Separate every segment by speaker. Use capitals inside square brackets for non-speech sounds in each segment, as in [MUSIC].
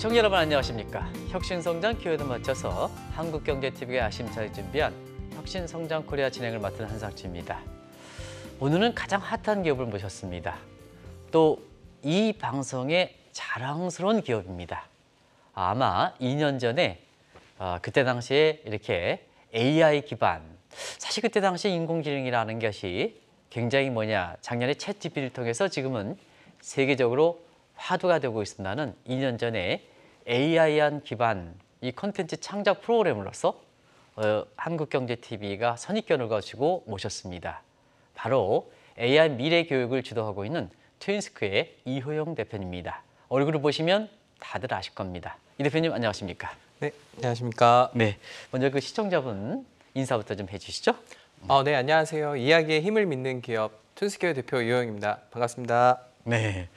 Speaker 1: 시청자 여러분 안녕하십니까? 혁신성장 기회도 맞춰서 한국경제TV가 아심차게 준비한 혁신성장 코리아 진행을 맡은 한상치입니다. 오늘은 가장 핫한 기업을 모셨습니다. 또 이 방송의 자랑스러운 기업입니다. 아마 2년 전에 어, 그때 당시에 이렇게 AI 기반 사실 그때 당시 인공지능이라는 것이 굉장히 뭐냐 작년에 챗GPT를 통해서 지금은 세계적으로 화두가 되고 있습니다는 2년 전에 AI한 기반 이 컨텐츠 창작 프로그램으로서 어, 한국경제TV가 선입견을 가지고 모셨습니다. 바로 AI 미래 교육을 주도하고 있는 트윈스크의 이호영 대표님입니다. 얼굴을 보시면 다들 아실 겁니다. 이 대표님 안녕하십니까? 네, 안녕하십니까? 네, 먼저 그 시청자분 인사부터 좀 해주시죠. 어, 네, 안녕하세요. 이야기에 힘을 믿는 기업 트윈스크어 대표 이호영입니다. 반갑습니다. 네,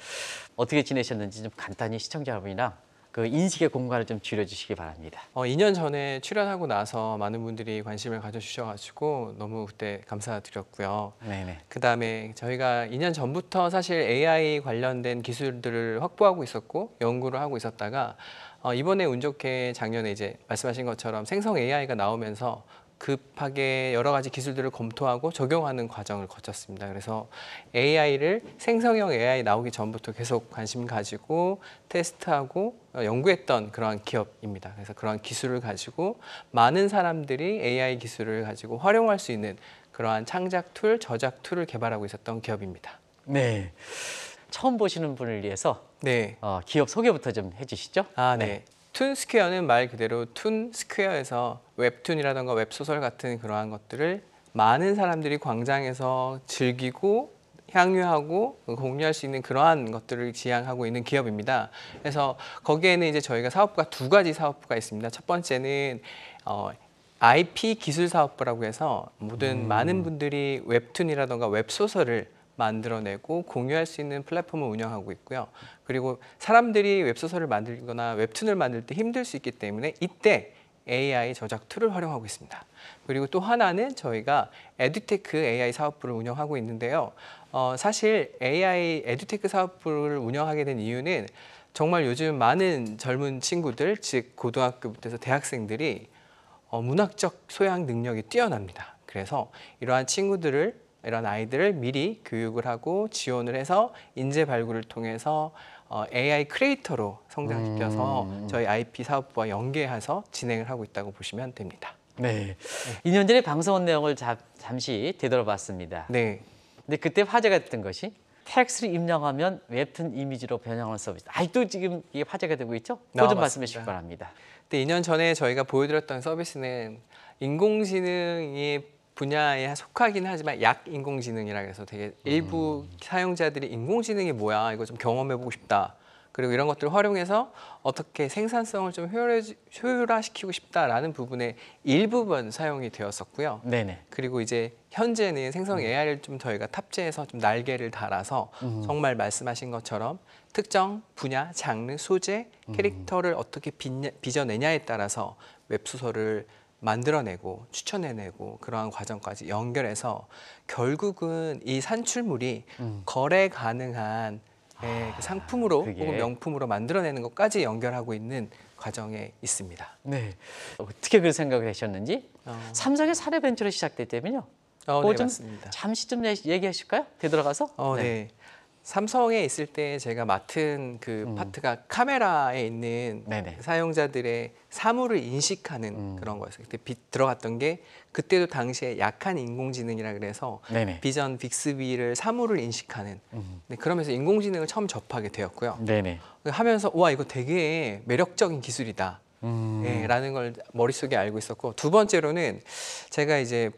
Speaker 1: 어떻게 지내셨는지 좀 간단히 시청자분이랑 그 인식의 공간을 좀 줄여주시기 바랍니다. 어, 2년 전에 출연하고 나서 많은 분들이 관심을 가져주셔가지고 너무
Speaker 2: 그때 감사드렸고요. 네네. 그 다음에 저희가 2년 전부터 사실 AI 관련된 기술들을 확보하고 있었고 연구를 하고 있었다가 어, 이번에 운 좋게 작년에 이제 말씀하신 것처럼 생성 AI가 나오면서 급하게 여러 가지 기술들을 검토하고 적용하는 과정을 거쳤습니다. 그래서 AI를 생성형 AI 나오기 전부터 계속 관심 가지고 테스트하고 어, 연구했던 그러한 기업입니다. 그래서 그러한 기술을 가지고 많은 사람들이 AI 기술을 가지고 활용할 수 있는 그러한 창작 툴, 저작 툴을 개발하고 있었던 기업입니다.
Speaker 1: 네. 처음
Speaker 2: 보시는 분을 위해서 네. 어, 기업 소개부터 좀 해주시죠. 아, 네. 네. 툰 스퀘어는 말 그대로 툰 스퀘어에서 웹툰이라던가 웹소설 같은 그러한 것들을 많은 사람들이 광장에서 즐기고 향유하고 공유할 수 있는 그러한 것들을 지향하고 있는 기업입니다. 그래서 거기에는 이제 저희가 사업부가 두 가지 사업부가 있습니다. 첫 번째는 어, IP 기술 사업부라고 해서 모든 음. 많은 분들이 웹툰이라던가 웹소설을 만들어내고 공유할 수 있는 플랫폼을 운영하고 있고요. 그리고 사람들이 웹소설을 만들거나 웹툰을 만들 때 힘들 수 있기 때문에 이때 AI 저작 툴을 활용하고 있습니다. 그리고 또 하나는 저희가 에듀테크 AI 사업부를 운영하고 있는데요. 어, 사실 AI 에듀테크 사업부를 운영하게 된 이유는 정말 요즘 많은 젊은 친구들, 즉 고등학교부터 대학생들이 어, 문학적 소양 능력이 뛰어납니다. 그래서 이러한 친구들을 이런 아이들을 미리 교육을 하고 지원을 해서 인재 발굴을 통해서 AI 어, 크리에이터로 성장시켜서 음. 저희 IP 사업부와
Speaker 1: 연계해서 진행을 하고 있다고 보시면 됩니다. 네. 네. 2년 전에 방송한 내용을 자, 잠시 되돌아봤습니다. 네. 근데 그때 화제가 됐던 것이 텍스트를 입력하면 웹툰 이미지로 변형하는 서비스. 아직도 지금 이게 화제가 되고 있죠? 그좀 아, 말씀해 주실 바랍니다.
Speaker 2: 근 2년 전에 저희가 보여드렸던 서비스는 인공지능이 분야에 속하긴 하지만 약 인공지능이라 해서 되게 일부 음. 사용자들이 인공지능이 뭐야 이거 좀 경험해보고 싶다 그리고 이런 것들을 활용해서 어떻게 생산성을 좀효율 효율화시키고 싶다라는 부분에 일부분 사용이 되었었고요. 네네. 그리고 이제 현재는 생성 음. AI를 좀 저희가 탑재해서 좀 날개를 달아서 음. 정말 말씀하신 것처럼 특정 분야, 장르, 소재, 음. 캐릭터를 어떻게 빚, 빚어내냐에 따라서 웹소설을 만들어내고 추천해내고 그러한 과정까지 연결해서 결국은 이 산출물이 음. 거래 가능한 예, 아, 그 상품으로 그게. 혹은 명품으로 만들어내는 것까지 연결하고 있는 과정에 있습니다.
Speaker 1: 네, 어떻게 그 생각을 하셨는지 어. 삼성의 사례 벤처로 시작됐다면요. 어, 네, 맞습니다. 잠시 좀 얘기하실까요? 되돌아가서. 어, 네. 네. 삼성에 있을
Speaker 2: 때 제가 맡은 그 음. 파트가 카메라에 있는 네네. 사용자들의 사물을 인식하는 음. 그런 거였어요. 그때 빛 들어갔던 게 그때도 당시에 약한 인공지능이라 그래서 네네. 비전 빅스비를 사물을 인식하는. 음. 네, 그러면서 인공지능을 처음 접하게 되었고요. 네네. 하면서 와 이거 되게 매력적인 기술이다.
Speaker 1: 음. 예,
Speaker 2: 라는 걸 머릿속에 알고 있었고 두 번째로는 제가 이제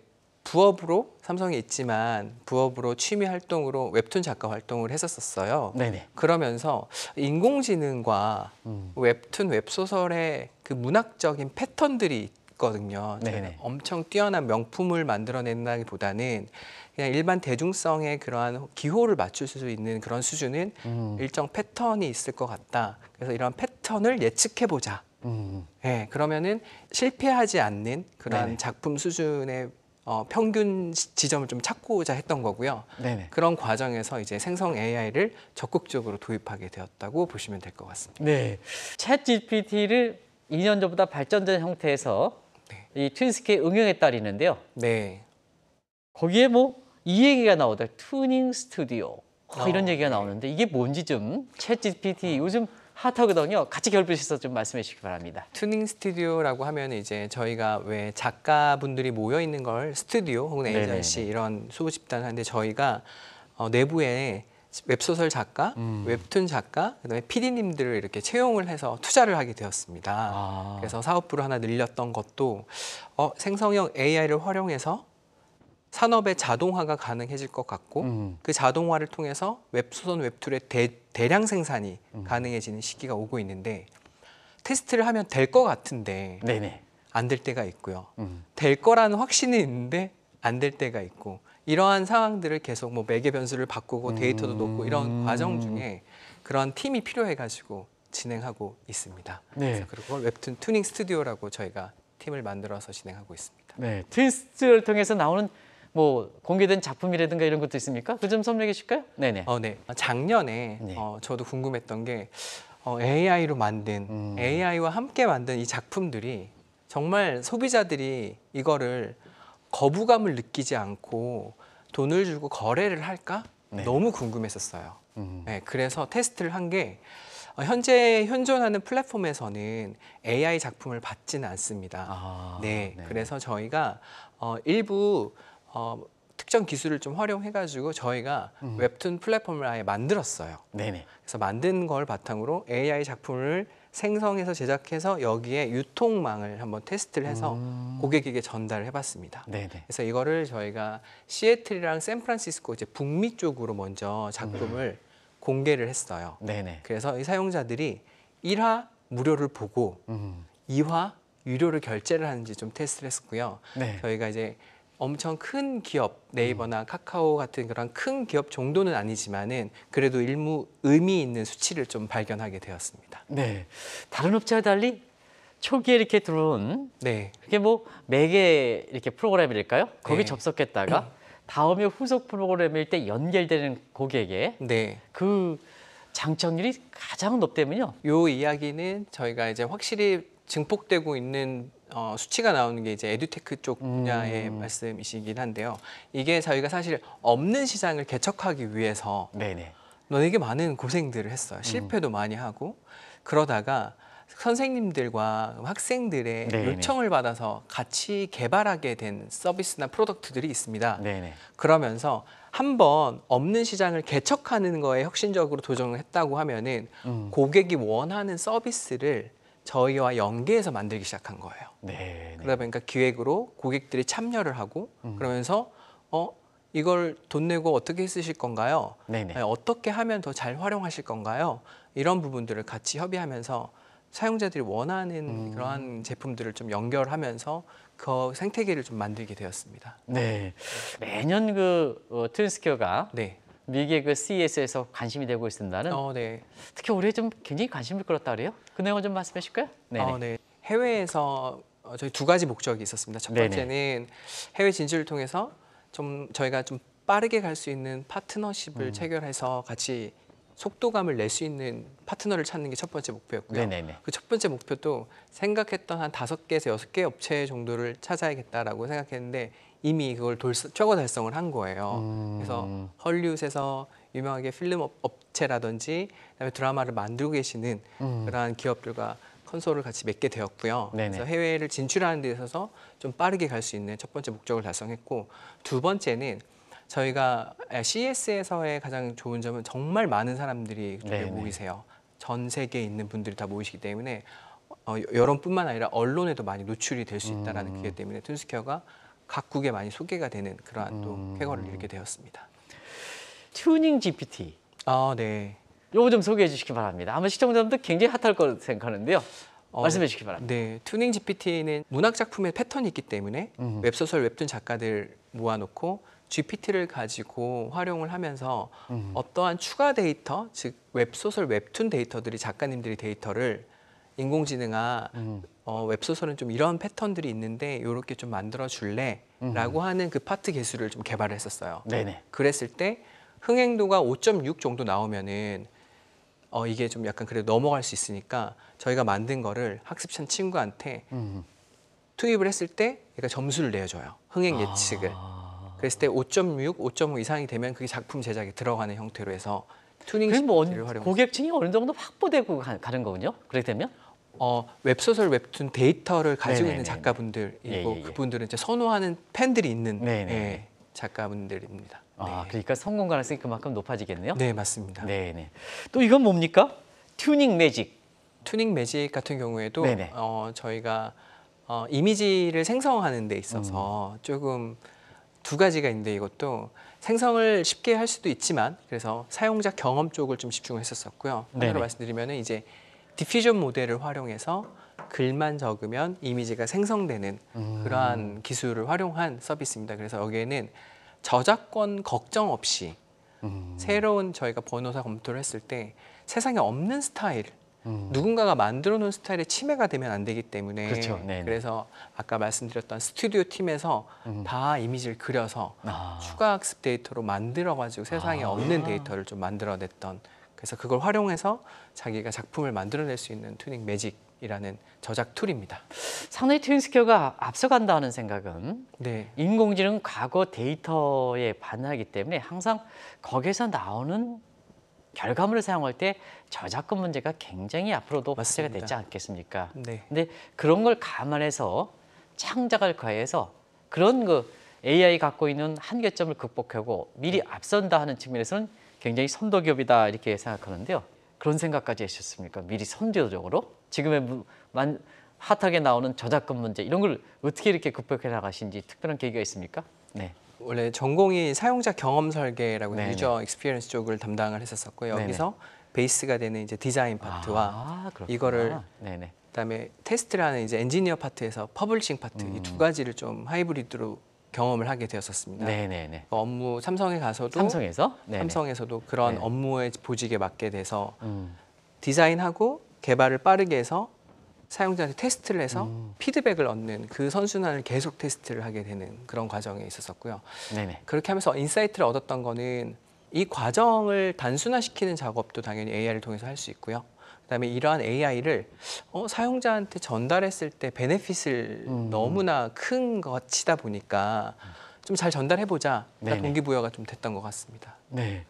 Speaker 2: 부업으로 삼성에 있지만 부업으로 취미 활동으로 웹툰 작가 활동을 했었었어요. 네네. 그러면서 인공지능과 음. 웹툰 웹소설의 그 문학적인 패턴들이 있거든요. 그러니까 엄청 뛰어난 명품을 만들어낸다기보다는 그냥 일반 대중성에 그러한 기호를 맞출 수 있는 그런 수준은 음. 일정 패턴이 있을 것 같다. 그래서 이런 패턴을 예측해 보자. 음. 네, 그러면은 실패하지 않는 그런 작품 수준의 어, 평균 지점을 좀 찾고자 했던 거고요. 네네. 그런 과정에서 이제 생성 AI를 적극적으로
Speaker 1: 도입하게 되었다고 보시면 될 것 같습니다. 네. 챗 GPT를 2년 전보다 발전된 형태에서 네. 이트윈스케에 응용했다리는데요. 네. 거기에 뭐 이 얘기가 나오더라 튜닝 스튜디오. 어, 이런 얘기가 네. 나오는데 이게 뭔지 좀챗 GPT 어. 요즘 핫하거든요. 같이 결부해서 좀 말씀해 주시기 바랍니다. 튜닝
Speaker 2: 스튜디오라고 하면 이제 저희가 왜 작가분들이 모여 있는 걸 스튜디오 혹은 에이전시 이런 수호 집단 하는데 저희가 어, 내부에 웹소설 작가, 음. 웹툰 작가, 그다음에 PD님들을 이렇게 채용을 해서 투자를 하게 되었습니다. 아. 그래서 사업부를 하나 늘렸던 것도 어, 생성형 AI를 활용해서 산업의 자동화가 가능해질 것 같고 음. 그 자동화를 통해서 웹소설 웹툴의 대, 량 생산이 음. 가능해지는 시기가 오고 있는데 테스트를 하면 될 것 같은데 안 될 때가 있고요. 음. 될 거라는 확신이 있는데 안 될 때가 있고 이러한 상황들을 계속 뭐 매개 변수를 바꾸고 데이터도 음. 놓고 이런 과정 중에 그런 팀이 필요해가지고 진행하고 있습니다. 네. 그래서 그걸 웹툰 튜닝
Speaker 1: 스튜디오라고 저희가 팀을 만들어서 진행하고 있습니다. 네, 트윈스트를 통해서 나오는 뭐 공개된 작품이라든가 이런 것도 있습니까? 그점 설명해 주실까요? 네네. 어, 네. 작년에 네.
Speaker 2: 어, 저도 궁금했던 게 어, AI로 만든 음. AI와 함께 만든 이 작품들이 정말 소비자들이 이거를 거부감을 느끼지 않고 돈을 주고 거래를 할까? 네. 너무 궁금했었어요. 음. 네, 그래서 테스트를 한 게 어, 현재 현존하는 플랫폼에서는 AI 작품을 받지는 않습니다. 아, 네, 네, 그래서 저희가 어, 일부 어, 특정 기술을 좀 활용해가지고 저희가 음. 웹툰 플랫폼을 아예 만들었어요. 네네. 그래서 만든 걸 바탕으로 AI 작품을 생성해서 제작해서 여기에 유통망을 한번 테스트를 해서 음. 고객에게 전달을 해봤습니다. 네네. 그래서 이거를 저희가 시애틀이랑 샌프란시스코 이제 북미 쪽으로 먼저 작품을 음. 공개를 했어요. 네네. 그래서 이 사용자들이 1화 무료를 보고 음. 2화 유료를 결제를 하는지 좀 테스트를 했었고요. 네. 저희가 이제 엄청 큰 기업 네이버나 음. 카카오 같은 그런 큰 기업 정도는 아니지만은 그래도 일무
Speaker 1: 의미 있는 수치를 좀 발견하게 되었습니다. 네, 다른 업체와 달리 초기에 이렇게 들어온 네. 그게 뭐 매개 이렇게 프로그램일까요? 거기 네. 접속했다가 [CLEARS THROAT] 다음에 후속 프로그램일 때 연결되는 고객에 네. 그 장착률이 가장 높다면요. 요 이야기는 저희가 이제 확실히 증폭되고
Speaker 2: 있는 어, 수치가 나오는 게 이제 에듀테크 쪽 음. 분야의 음. 말씀이시긴 한데요. 이게 저희가 사실 없는 시장을 개척하기 위해서 네네. 되게 많은 고생들을 했어요. 음. 실패도 음. 많이 하고 그러다가 선생님들과 학생들의 네네. 요청을 받아서 같이 개발하게 된 서비스나 프로덕트들이 있습니다. 네네. 그러면서 한번 없는 시장을 개척하는 거에 혁신적으로 도전을 했다고 하면은 음. 고객이 원하는 서비스를 저희와 연계해서 만들기 시작한 거예요. 네, 네, 그러다 보니까 기획으로 고객들이 참여를 하고 음. 그러면서 어 이걸 돈 내고 어떻게 쓰실 건가요? 네네. 네. 네, 어떻게 하면 더 잘 활용하실 건가요? 이런 부분들을 같이 협의하면서 사용자들이 원하는 음. 그러한 제품들을 좀 연결하면서 그 생태계를 좀 만들게 되었습니다. 네.
Speaker 1: 매년 그 어, 트랜스케어가 네. 미국의 그 CES에서 관심이 되고 있습니다는 어, 네. 특히 올해 좀 굉장히 관심을 끌었다 그래요. 그 내용을 좀 말씀해 주실까요? 어, 네.
Speaker 2: 해외에서 어, 저희 두 가지 목적이 있었습니다. 첫 번째는 네네. 해외 진출을 통해서 좀 저희가 좀 빠르게 갈 수 있는 파트너십을 음. 체결해서 같이 속도감을 낼 수 있는 파트너를 찾는 게 첫 번째 목표였고요. 그 첫 번째 목표도 생각했던 한 다섯 개에서 여섯 개 업체 정도를 찾아야겠다라고 생각했는데 이미 그걸 돌사, 최고 달성을 한 거예요. 음. 그래서 헐리우드에서 유명하게 필름 업체라든지 그다음에 드라마를 만들고 계시는 음. 그러한 기업들과 컨소를 같이 맺게 되었고요. 네네. 그래서 해외를 진출하는 데 있어서 좀 빠르게 갈 수 있는 첫 번째 목적을 달성했고 두 번째는 저희가 아, CS에서의 가장 좋은 점은 정말 많은 사람들이 네네. 모이세요. 전 세계에 있는 분들이 다 모이시기 때문에 어, 여론뿐만 아니라 언론에도 많이 노출이 될 수 있다라는 음. 기회 때문에 툰스퀘어가 각국에 많이 소개가 되는 그러한
Speaker 1: 음. 또 쾌거를 이루게 되었습니다. 튜닝 GPT. 아, 네. 요거 좀 소개해 주시기 바랍니다. 아마 시청자분들 굉장히 핫할 거 생각하는데요. 어, 말씀해 주시기 바랍니다. 네,
Speaker 2: 튜닝 GPT는 문학 작품의 패턴이 있기 때문에 음. 웹소설, 웹툰 작가들 모아놓고 GPT를 가지고 활용을 하면서 음. 어떠한 추가 데이터, 즉 웹소설, 웹툰 데이터들이 작가님들이 데이터를 인공지능아 음. 어, 웹소설은 좀 이런 패턴들이 있는데 요렇게 좀 만들어 줄래? 음. 라고 하는 그 파트 개수를 좀 개발을 했었어요. 네네. 그랬을 때 흥행도가 5.6 정도 나오면은 어, 이게 좀 약간 그래도 넘어갈 수 있으니까 저희가 만든 거를 학습한 친구한테 음. 투입을 했을 때그러 점수를 내줘요. 흥행 예측을. 아... 그랬을 때 5.6, 5.5 이상이 되면 그게 작품 제작에 들어가는 형태로 해서 튜닝 시스템을 뭐 활용. 고객층이 어느 정도 확보되고 가, 는 거군요. 그렇게 되면? 어, 웹소설 웹툰 데이터를 가지고 네네네. 있는 작가분들이고 예예예. 예, 예. 그분들은 이제 선호하는 팬들이 있는 예,
Speaker 1: 작가분들입니다. 아, 네. 그러니까 성공 가능성이 그만큼 높아지겠네요. 네, 맞습니다. 네네. 또 이건 뭡니까? 튜닝 매직. 튜닝 매직 같은 경우에도 어, 저희가
Speaker 2: 어, 이미지를 생성하는 데 있어서 음. 조금 두 가지가 있는데 이것도 생성을 쉽게 할 수도 있지만 그래서 사용자 경험 쪽을 좀 집중했었었고요. 하나로 말씀드리면 이제 디퓨전 모델을 활용해서 글만 적으면 이미지가 생성되는 음. 그러한 기술을 활용한 서비스입니다. 그래서 여기에는 저작권 걱정 없이 음. 새로운 저희가 번호사 검토를 했을 때 세상에 없는 스타일 음. 누군가가 만들어 놓은 스타일에 침해가 되면 안 되기 때문에 그렇죠. 그래서 아까 말씀드렸던 스튜디오 팀에서 음. 다 이미지를 그려서 아. 추가 학습 데이터로 만들어 가지고 세상에 아. 없는 데이터를 좀 만들어냈던 그래서 그걸 활용해서 자기가 작품을 만들어낼 수 있는 튜닝 매직 이라는 저작 툴입니다.
Speaker 1: 상당히 튜닝 스퀘어가 앞서간다는 생각은 네. 인공지능 과거 데이터에 반하기 때문에 항상 거기서 나오는 결과물을 사용할 때 저작권 문제가 굉장히 앞으로도 문제가 되지 않겠습니까? 네. 근데 그런 걸 감안해서 창작을 과해서 그런 그 AI 갖고 있는 한계점을 극복하고 미리 네. 앞선다 하는 측면에서는 굉장히 선도기업이다 이렇게 생각하는데요. 그런 생각까지 하셨습니까? 미리 선제적으로 지금의 만, 핫하게 나오는 저작권 문제 이런 걸 어떻게 이렇게 극복해 나가신지 특별한 계기가 있습니까? 네. 원래
Speaker 2: 전공이 사용자 경험 설계라고 네네. 유저 익스피리언스 쪽을 담당을 했었었고 요 여기서 베이스가 되는 이제 디자인 파트와
Speaker 1: 아, 이거를 네네.
Speaker 2: 그다음에 테스트라는 이제 엔지니어 파트에서 퍼블리싱 파트 음. 이두 가지를 좀 하이브리드로 경험을 하게 되었었습니다. 네네네. 그 업무 삼성에 가서도 삼성에서 네네. 삼성에서도 그런 네. 업무의 보직에 맞게 돼서 음. 디자인하고 개발을 빠르게 해서 사용자한테 테스트를 해서 음. 피드백을 얻는 그 선순환을 계속 테스트를 하게 되는 그런 과정에 있었었고요. 네네. 그렇게 하면서 인사이트를 얻었던 거는 이 과정을 단순화시키는 작업도 당연히 AI를 통해서 할 수 있고요. 그다음에 이러한 AI를 어, 사용자한테 전달했을 때 베네핏을 음. 너무나 큰 것이다 보니까 좀 잘 전달해 보자
Speaker 1: 동기부여가 좀 됐던 것 같습니다. 네,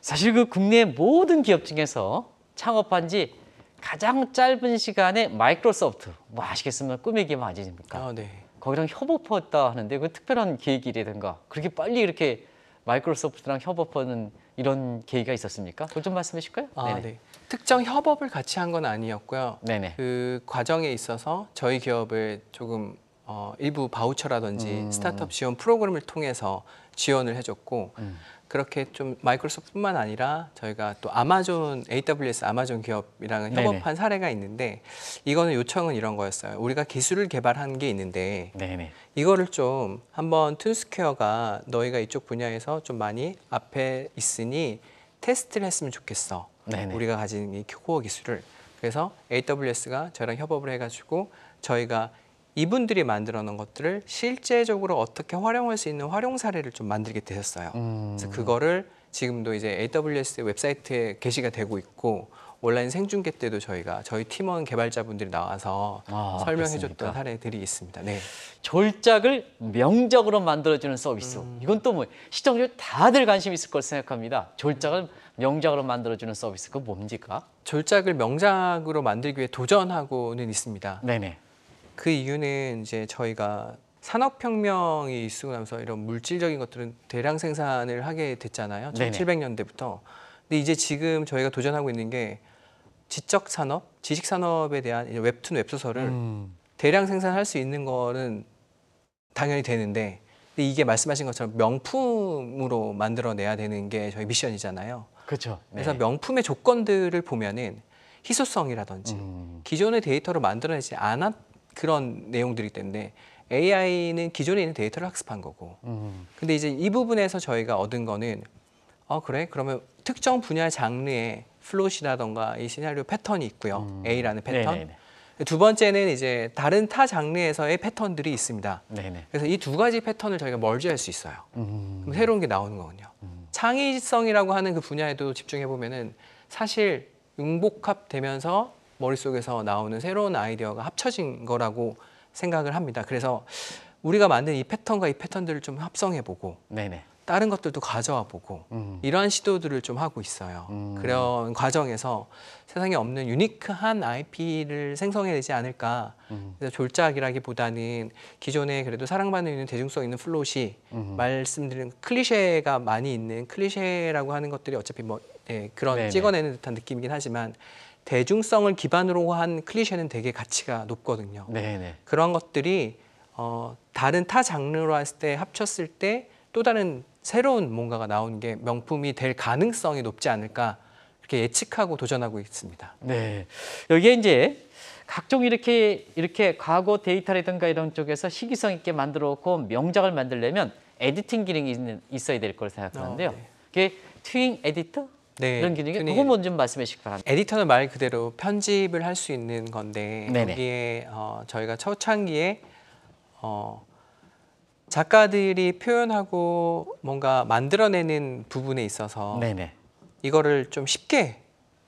Speaker 1: 사실 그 국내 모든 기업 중에서 창업한 지 가장 짧은 시간에 마이크로소프트 뭐 아시겠습니까 꿈의 기업 아니십니까? 아, 네. 거기랑 협업했다 하는데 그 특별한 계획이라든가 그렇게 빨리 이렇게 마이크로소프트랑 협업하는 이런 계기가 있었습니까? 그좀 말씀해 주실까요? 아, 네. 특정 협업을 같이 한 건 아니었고요. 네네. 그 과정에 있어서 저희
Speaker 2: 기업을 조금 어, 일부 바우처라든지 음. 스타트업 지원 프로그램을 통해서 지원을 해줬고 음. 그렇게 좀 마이크로소프트뿐만 아니라 저희가 또 아마존 AWS 아마존 기업이랑 네 협업한 사례가 있는데 이거는 요청은 이런 거였어요. 우리가 기술을 개발한 게 있는데 네네. 이거를 좀 한번 툰스퀘어가 너희가 이쪽 분야에서 좀 많이 앞에 있으니 테스트를 했으면 좋겠어. 네네. 우리가 가진 이 코어 기술을 그래서 AWS가 저랑 협업을 해가지고 저희가 이분들이 만들어 놓은 것들을 실제적으로 어떻게 활용할 수 있는 활용 사례를 좀 만들게 되었어요.
Speaker 1: 음. 그래서
Speaker 2: 그거를 지금도 이제 AWS 웹사이트에 게시가 되고 있고 온라인 생중계 때도 저희가 저희 팀원 개발자분들이 나와서
Speaker 1: 아, 설명해줬던 사례들이 있습니다. 네. 졸작을 명작으로 만들어주는 서비스. 음. 이건 또 뭐 시청자 다들 관심 있을 걸 생각합니다. 졸작을 명작으로 만들어주는 서비스. 그 뭡니까? 졸작을 명작으로 만들기 위해 도전하고는 있습니다. 네네.
Speaker 2: 그 이유는 이제 저희가 산업혁명이 있고 나서 이런 물질적인 것들은 대량 생산을 하게 됐잖아요. 1700년대부터. 근데 이제 지금 저희가 도전하고 있는 게 지적 산업, 지식 산업에 대한 웹툰 웹소설을 음. 대량 생산할 수 있는 거는 당연히 되는데 근데 이게 말씀하신 것처럼 명품으로 만들어내야 되는 게 저희 미션이잖아요.
Speaker 1: 그렇죠. 네. 그래서
Speaker 2: 명품의 조건들을 보면은 희소성이라든지 음. 기존의 데이터로 만들어내지 않았 그런 내용들이 기 때문에 AI는 기존에 있는 데이터를 학습한 거고. 음. 근데 이제 이 부분에서 저희가 얻은 거는 어 그래 그러면 특정 분야 장르의 플롯이라던가 이 시나리오 패턴이 있고요. 음. A라는 패턴. 네네네. 네, 네. 두 번째는 이제 다른 타 장르에서의 패턴들이 있습니다. 네네. 네. 그래서 이 두 가지 패턴을 저희가 멀지할 수 있어요. 음. 그럼 새로운 게 나오는 거군요. 음. 창의성이라고 하는 그 분야에도 집중해 보면은 사실 융복합되면서 머릿속에서 나오는 새로운 아이디어가 합쳐진 거라고 생각을 합니다. 그래서 우리가 만든 이 패턴과 이 패턴들을 좀 합성해보고 네네. 다른 것들도 가져와 보고 음. 이러한 시도들을 좀 하고 있어요. 음. 그런 과정에서 세상에 없는 유니크한 IP를 생성해내지 않을까. 음. 그래서 졸작이라기보다는 기존에 그래도 사랑받는 있는 대중성 있는 플롯이 음. 말씀드린 클리셰가 많이 있는 클리셰라고 하는 것들이 어차피 뭐 예, 그런 네네. 찍어내는 듯한 느낌이긴 하지만 대중성을 기반으로 한 클리셰는 되게 가치가 높거든요. 네네. 네. 그런 것들이 어, 다른 타 장르로 했을 때 합쳤을 때 또 다른 새로운 뭔가가 나온 게 명품이 될 가능성이 높지 않을까 이렇게 예측하고
Speaker 1: 도전하고 있습니다. 네, 여기에 이제 각종 이렇게 이렇게 과거 데이터라든가 이런 쪽에서 시기성 있게 만들어 놓고 명작을 만들려면 에디팅 기능이 있는, 있어야 될 걸 생각하는데요. 어, 네. 그게 튜잉 에디터 네, 이런 기능이 그건 좀 말씀해
Speaker 2: 주시기 바랍니다. 에디터는 말 그대로 편집을 할 수 있는 건데 네네. 여기에 어, 저희가 초창기에 어, 작가들이 표현하고 뭔가 만들어내는 부분에 있어서 네네. 이거를 좀 쉽게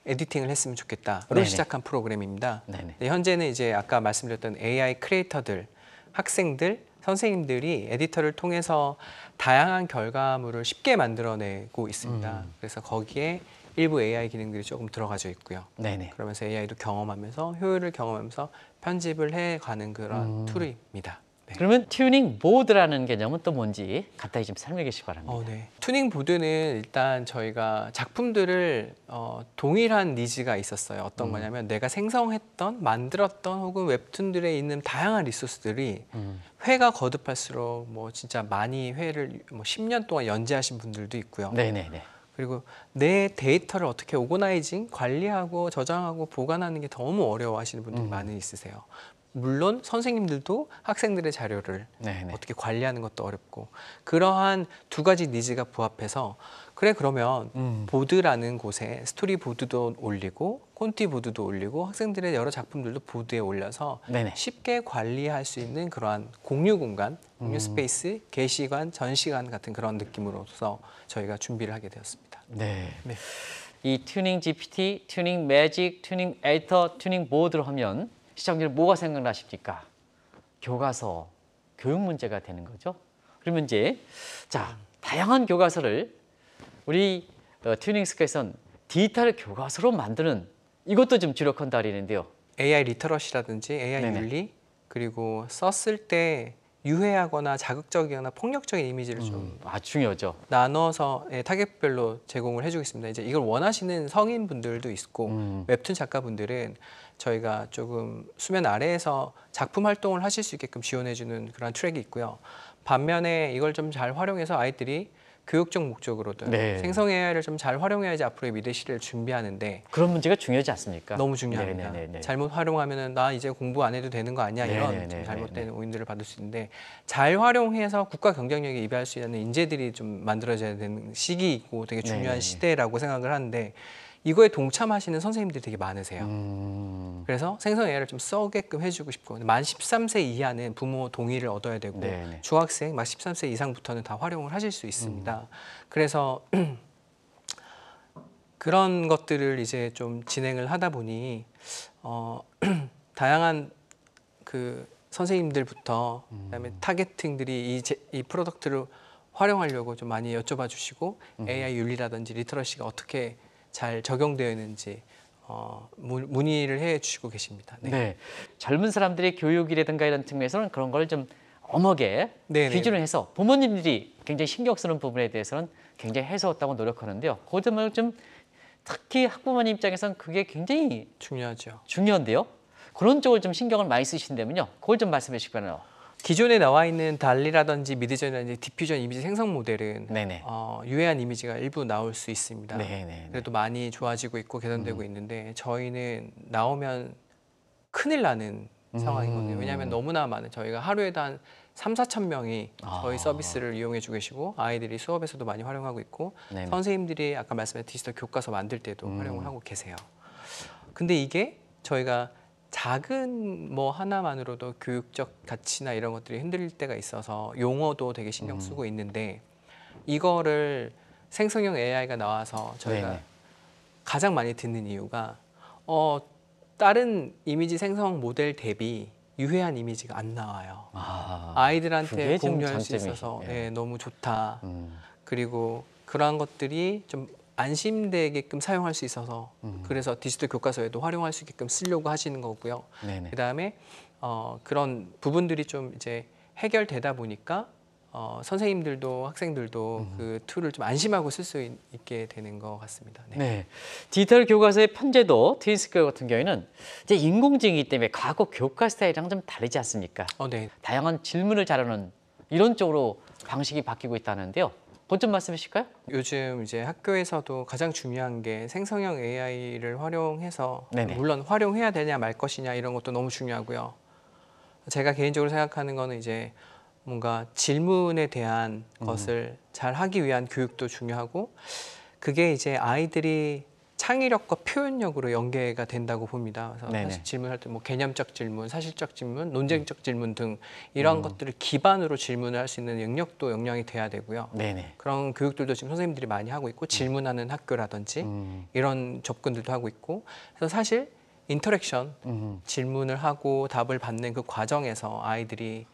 Speaker 2: 에디팅을 했으면 좋겠다로 네네. 시작한 프로그램입니다. 네네. 현재는 이제 아까 말씀드렸던 AI 크리에이터들, 학생들, 선생님들이 에디터를 통해서 다양한 결과물을 쉽게 만들어내고 있습니다. 음. 그래서 거기에 일부 AI 기능들이 조금 들어가져 있고요. 네네. 그러면서 AI도 경험하면서 효율을 경험하면서 편집을 해가는 그런 음. 툴입니다.
Speaker 1: 네. 그러면 튜닝 보드라는 개념은 또 뭔지 간단히 좀 설명해 주시기 바랍니다. 어, 네. 튜닝 보드는 일단 저희가 작품들을 어, 동일한
Speaker 2: 니즈가 있었어요. 어떤 음. 거냐면 내가 생성했던, 만들었던 혹은 웹툰들에 있는 다양한 리소스들이 음. 회가 거듭할수록 뭐 진짜 많이 회를 뭐 10년 동안 연재하신 분들도 있고요. 네네네. 그리고 내 데이터를 어떻게 오고나이징, 관리하고 저장하고 보관하는 게 너무 어려워하시는 분들이 음. 많이 있으세요. 물론 선생님들도 학생들의 자료를 네네. 네. 어떻게 관리하는 것도 어렵고 그러한 두 가지 니즈가 부합해서 그래 그러면 음. 보드라는 곳에 스토리 보드도 올리고 콘티 보드도 올리고 학생들의 여러 작품들도 보드에 올려서 네네. 네. 쉽게 관리할 수 있는 그러한 공유 공간, 공유 음. 스페이스, 게시관, 전시관 같은 그런
Speaker 1: 느낌으로서 저희가 준비를 하게 되었습니다. 네. 네. 이 튜닝 GPT, 튜닝 매직, 튜닝 에이터, 튜닝 보드로 하면 시청자는 뭐가 생각나십니까? 교과서, 교육 문제가 되는 거죠. 그러면 이제 자 다양한 교과서를 우리 어, 튜닝스에선 디지털 교과서로 만드는 이것도 좀 주력한 달이는데요. AI 리터러시라든지 AI 네네. 윤리
Speaker 2: 그리고 썼을 때 유해하거나 자극적이거나 폭력적인 이미지를 좀 음, 아, 중요하죠. 나눠서 예, 타겟별로 제공을 해주겠습니다. 이제 이걸 원하시는 성인분들도 있고 음. 웹툰 작가분들은 저희가 조금 수면 아래에서 작품 활동을 하실 수 있게끔 지원해주는 그런 트랙이 있고요. 반면에 이걸 좀 잘 활용해서 아이들이 교육적 목적으로든 네. 생성 AI를 좀 잘 활용해야지 앞으로의 미래 시대를 준비하는데
Speaker 1: 그런 문제가 중요하지 않습니까? 너무 중요합니다. 네네네네. 네, 네,
Speaker 2: 네. 잘못 활용하면 나 이제 공부 안 해도 되는 거 아니야 이런 잘못된 오인들을 받을 수 있는데 잘 활용해서 국가 경쟁력에 이배할 수 있는 인재들이 좀 만들어져야 되는 시기이고 되게 중요한 네네. 시대라고 생각을 하는데 이거에 동참하시는 선생님들이 되게 많으세요. 음. 그래서 생성 AI를 좀 써게끔 해주고 싶고 만 13세 이하는 부모 동의를 얻어야 되고 네네. 중학생 막 13세 이상부터는 다 활용을 하실 수 있습니다. 음. 그래서 [CLEARS THROAT] 그런 것들을 이제 좀 진행을 하다 보니 어, [CLEARS THROAT] 다양한 그 선생님들부터 그다음에 음. 타겟팅들이 이, 제, 이 프로덕트를 활용하려고 좀 많이 여쭤봐 주시고 음. AI 윤리라든지 리터러시가 어떻게 잘 적용되어 있는지
Speaker 1: 어, 문의를 해 주시고 계십니다. 네. 네. 젊은 사람들의 교육이라든가 이런 측면에서는 그런 걸 좀 엄하게 네네. 네. 기준을 해서 부모님들이 굉장히 신경 쓰는 부분에 대해서는 굉장히 해서웠다고 노력하는데요. 그 점을 좀 특히 학부모님 입장에선 그게 굉장히 중요하죠. 중요한데요. 그런 쪽을 좀 신경을 많이 쓰신다면요. 그걸
Speaker 2: 좀 말씀해 주시기 바랍니 기존에 나와 있는 달리라든지 미드전이라든지 디퓨전 이미지 생성 모델은 네네. 어, 유해한 이미지가 일부 나올 수 있습니다. 네네. 그래도 많이 좋아지고 있고 개선되고 음. 있는데 저희는 나오면 큰일 나는 음. 상황이거든요. 왜냐하면 너무나 많은 저희가 하루에단한 3, 4천 명이 저희 아. 서비스를 이용해 주고 계시고 아이들이 수업에서도 많이 활용하고 있고 네네. 선생님들이 아까 말씀하신 디지털 교과서 만들 때도 음. 활용을 하고 계세요. 근데 이게 저희가 작은 뭐 하나만으로도 교육적 가치나 이런 것들이 흔들릴 때가 있어서 용어도 되게 신경 음. 쓰고 있는데 이거를 생성형 AI가 나와서 저희가 네 가장 많이 듣는 이유가 어 다른 이미지 생성 모델 대비 유해한 이미지가 안 나와요. 아, 이들한테 공유할 수 있어서 예. 네, 너무 좋다. 음. 그리고 그러한 것들이 좀 안심되게끔 사용할 수 있어서 음. 그래서 디지털 교과서에도 활용할 수 있게끔 쓰려고 하시는 거고요. 네네. 그다음에 어, 그런 부분들이 좀 이제 해결되다 보니까 어, 선생님들도 학생들도 음. 그 툴을 좀 안심하고 쓸 수 있게 되는 것 같습니다.
Speaker 1: 네. 네. 디지털 교과서의 편제도 트윈스퀘 같은 경우에는 이제 인공지능이기 때문에 과거 교과 스타일이랑 좀 다르지 않습니까? 어, 네. 다양한 질문을 자르는 이런 쪽으로 방식이 바뀌고 있다는데요. 본점 말씀이실까요? 요즘 이제 학교에서도 가장 중요한 게 생성형 AI를
Speaker 2: 활용해서 네네. 물론 활용해야 되냐 말 것이냐 이런 것도 너무 중요하고요. 제가 개인적으로 생각하는 거는 이제 뭔가 질문에 대한 음. 것을 잘 하기 위한 교육도 중요하고 그게 이제 아이들이 창의력과 표현력으로 연계가 된다고 봅니다. 그래서 네네. 사실 질문할 때 뭐 개념적 질문, 사실적 질문, 논쟁적 음. 질문 등 이러한 음. 것들을 기반으로 질문을 할 수 있는 영역도 역량이 돼야 되고요. 네네. 그런 교육들도 지금 선생님들이 많이 하고 있고 음. 질문하는 음. 학교라든지 음. 이런 접근들도 하고 있고 그래서 사실 인터랙션 질문을 하고 답을 받는 그 과정에서 아이들이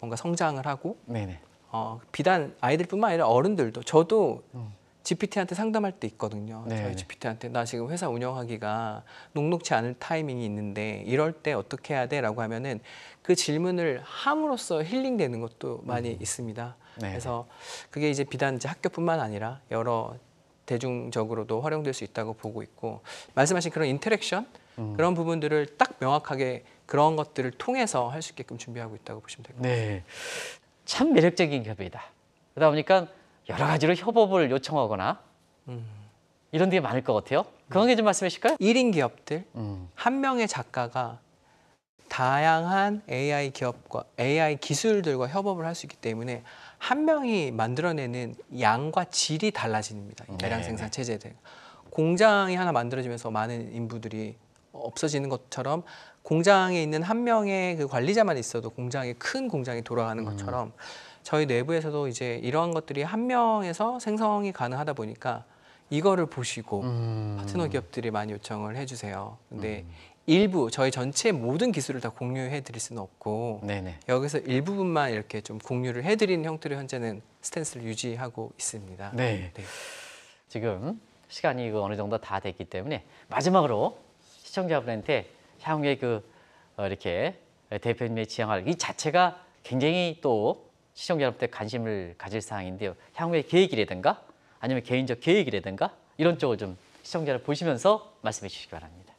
Speaker 2: 뭔가 성장을 하고 네네. 어, 비단 아이들뿐만 아니라 어른들도 저도 음. GPT한테 상담할 때 있거든요. 네. 저희 GPT한테 나 지금 회사 운영하기가 녹록치 않을 타이밍이 있는데 이럴 때 어떻게 해야 돼?라고 하면은 그 질문을 함으로써 힐링되는 것도 많이 음. 있습니다. 네. 그래서 그게 이제 비단 이제 학교뿐만 아니라 여러 대중적으로도 활용될 수 있다고 보고 있고 말씀하신 그런 인터랙션 음. 그런 부분들을 딱 명확하게 그런 것들을 통해서 할 수 있게끔
Speaker 1: 준비하고 있다고 보시면 될것 같습니다. 네. 참 매력적인 기업이다. 그러다 보니까 여러 가지로 협업을 요청하거나 음. 이런 게 많을 것 같아요. 그런 게 좀 말씀해 주실까요?
Speaker 2: 1인 기업들 음. 한 명의 작가가 다양한 AI 기업과 AI 기술들과 협업을 할 수 있기 때문에 한 명이 만들어내는 양과 질이 달라집니다. 음. 대량 생산 체제들 공장이 하나 만들어지면서 많은 인부들이 없어지는 것처럼 공장에 있는 한 명의 그 관리자만 있어도 공장이 큰 공장이 돌아가는 음. 것처럼 저희 내부에서도 이제 이러한 것들이 한 명에서 생성이 가능하다 보니까 이거를 보시고 음. 파트너 기업들이 많이 요청을 해주세요. 근데 음. 일부 저희 전체 모든 기술을 다 공유해 드릴 수는 없고 네네. 여기서 일부분만 이렇게 좀 공유를 해드리는 형태로 현재는 스탠스를 유지하고
Speaker 1: 있습니다. 네. 네. 지금 시간이 그 어느 정도 다 됐기 때문에 마지막으로 시청자분한테 향후에 그 어, 이렇게 대표님의 지향할 이 자체가 굉장히 또 시청자 여러분들 관심을 가질 사항인데요. 향후의 계획이라든가 아니면 개인적 계획이라든가 이런 쪽을 좀 시청자를 보시면서 말씀해 주시기 바랍니다.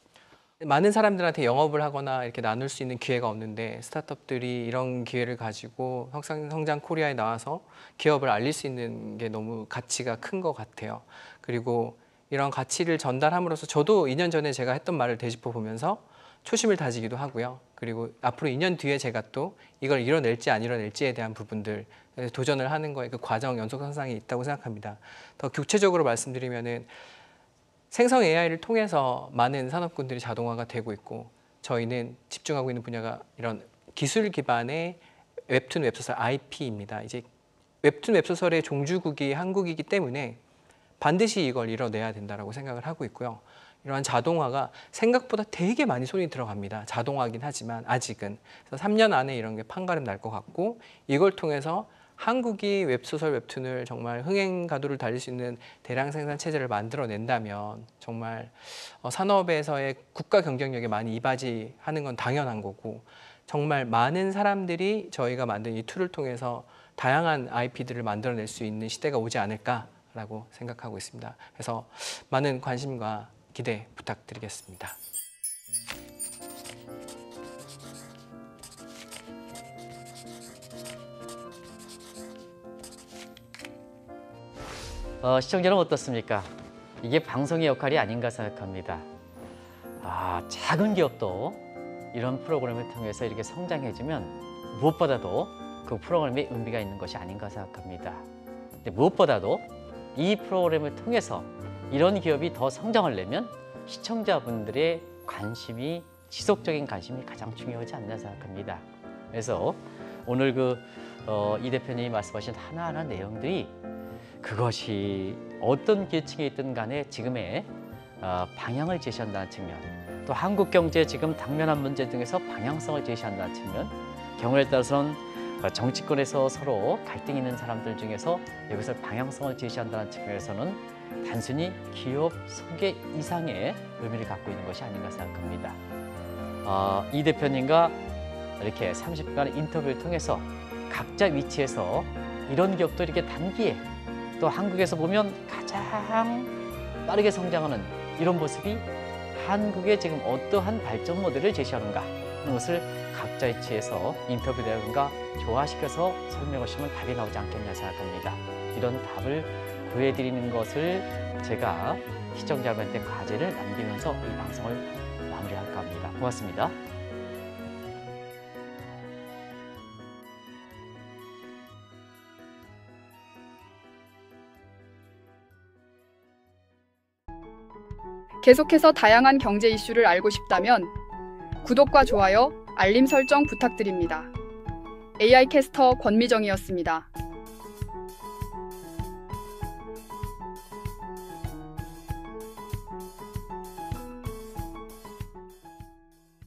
Speaker 1: 많은 사람들한테 영업을 하거나 이렇게 나눌 수 있는 기회가 없는데 스타트업들이
Speaker 2: 이런 기회를 가지고 성상 성장 코리아에 나와서 기업을 알릴 수 있는 게 너무 가치가 큰 것 같아요. 그리고 이런 가치를 전달함으로써 저도 2년 전에 제가 했던 말을 되짚어 보면서 초심을 다지기도 하고요. 그리고 앞으로 2년 뒤에 제가 또 이걸 이뤄낼지 안 이뤄낼지에 대한 부분들 도전을 하는 거에 그 과정 연속 현상이 있다고 생각합니다. 더 구체적으로 말씀드리면은 생성 AI를 통해서 많은 산업군들이 자동화가 되고 있고 저희는 집중하고 있는 분야가 이런 기술 기반의 웹툰 웹소설 IP입니다. 이제 웹툰 웹소설의 종주국이 한국이기 때문에 반드시 이걸 이뤄내야 된다고 생각을 하고 있고요. 이러한 자동화가 생각보다 되게 많이 손이 들어갑니다. 자동화긴 하지만 아직은. 그래서 3년 안에 이런 게 판가름 날 것 같고 이걸 통해서 한국이 웹소설 웹툰을 정말 흥행 가도를 달릴 수 있는 대량 생산 체제를 만들어낸다면 정말 어, 산업에서의 국가 경쟁력에 많이 이바지하는 건 당연한 거고 정말 많은 사람들이 저희가 만든 이 툴을 통해서 다양한 IP들을 만들어낼 수 있는 시대가 오지 않을까라고 생각하고 있습니다. 그래서 많은 관심과 기대 부탁드리겠습니다.
Speaker 1: 어, 시청자 여러분 어떻습니까? 이게 방송의 역할이 아닌가 생각합니다. 아, 작은 기업도 이런 프로그램을 통해서 이렇게 성장해주면 무엇보다도 그 프로그램에 의미가 있는 것이 아닌가 생각합니다. 무엇보다도 이 프로그램을 통해서 이런 기업이 더 성장을 내면 시청자분들의 관심이 지속적인 관심이 가장 중요하지 않나 생각합니다. 그래서 오늘 그이 어, 대표님이 말씀하신 하나하나 내용들이 그것이 어떤 계층에 있든 간에 지금의 어, 방향을 제시한다는 측면 또 한국 경제 지금 당면한 문제 등에서 방향성을 제시한다는 측면 경우에 따라서는 어, 정치권에서 서로 갈등 있는 사람들 중에서 여기서 방향성을 제시한다는 측면에서는 단순히 기업 소개 이상의 의미를 갖고 있는 것이 아닌가 생각합니다. 어, 이 대표님과 이렇게 30분간 의 인터뷰를 통해서 각자 위치에서 이런 기업도 이렇게 단기에 또 한국에서 보면 가장 빠르게 성장하는 이런 모습이 한국의 지금 어떠한 발전 모델을 제시하는가 하는 것을 각자 위치에서 인터뷰 내용과 조화시켜서 설명하시면 답이 나오지 않겠냐 생각합니다. 이런 답을 보여드리는 것을 제가 시청자분한테 과제를 남기면서 이 방송을 마무리할까 합니다. 고맙습니다. 계속해서 다양한 경제 이슈를 알고 싶다면 구독과 좋아요, 알림 설정 부탁드립니다. AI 캐스터 권미정이었습니다.